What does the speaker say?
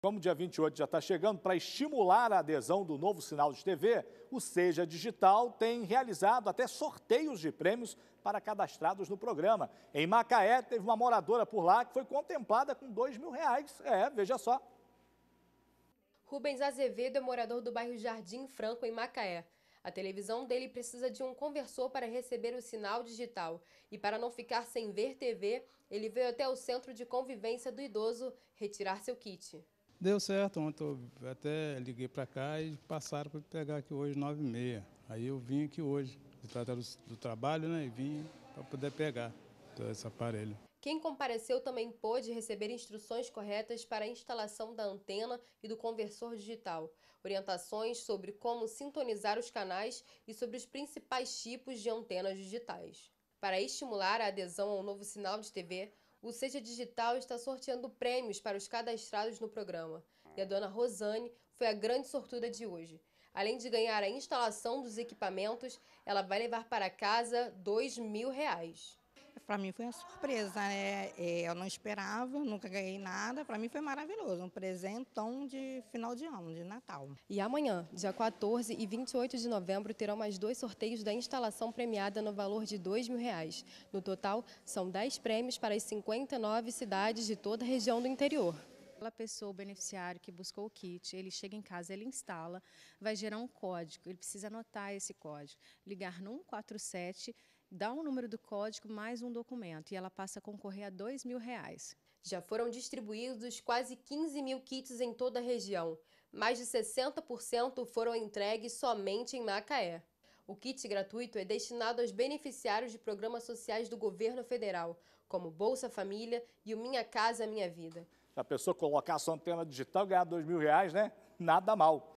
Como o dia 28 já está chegando, para estimular a adesão do novo sinal de TV, o Seja Digital tem realizado até sorteios de prêmios para cadastrados no programa. Em Macaé, teve uma moradora por lá que foi contemplada com dois mil reais. É, veja só. Rubens Azevedo é morador do bairro Jardim Franco, em Macaé. A televisão dele precisa de um conversor para receber o sinal digital. E para não ficar sem ver TV, ele veio até o Centro de Convivência do Idoso retirar seu kit. Deu certo, ontem eu até liguei para cá e passaram para pegar aqui hoje 9 e meia. Aí eu vim aqui hoje, de tratar do, do trabalho, né? E vim para poder pegar todo esse aparelho. Quem compareceu também pôde receber instruções corretas para a instalação da antena e do conversor digital, orientações sobre como sintonizar os canais e sobre os principais tipos de antenas digitais. Para estimular a adesão ao novo sinal de TV, o Seja Digital está sorteando prêmios para os cadastrados no programa. E a dona Rosane foi a grande sortuda de hoje. Além de ganhar a instalação dos equipamentos, ela vai levar para casa dois mil reais. Para mim foi uma surpresa, né? É, eu não esperava, nunca ganhei nada. Para mim foi maravilhoso, um presentão de final de ano, de Natal. E amanhã, dia 14 e 28 de novembro, terão mais dois sorteios da instalação premiada no valor de R$ 2 mil. Reais. No total, são 10 prêmios para as 59 cidades de toda a região do interior. Aquela pessoa, o beneficiário que buscou o kit, ele chega em casa, ele instala, vai gerar um código, ele precisa anotar esse código, ligar no 147 dá o um número do código mais um documento e ela passa a concorrer a dois mil reais. Já foram distribuídos quase 15 mil kits em toda a região. Mais de 60% foram entregues somente em Macaé. O kit gratuito é destinado aos beneficiários de programas sociais do governo federal, como Bolsa Família e o Minha Casa Minha Vida. a pessoa colocar a sua antena digital e ganhar dois mil reais, né? Nada mal.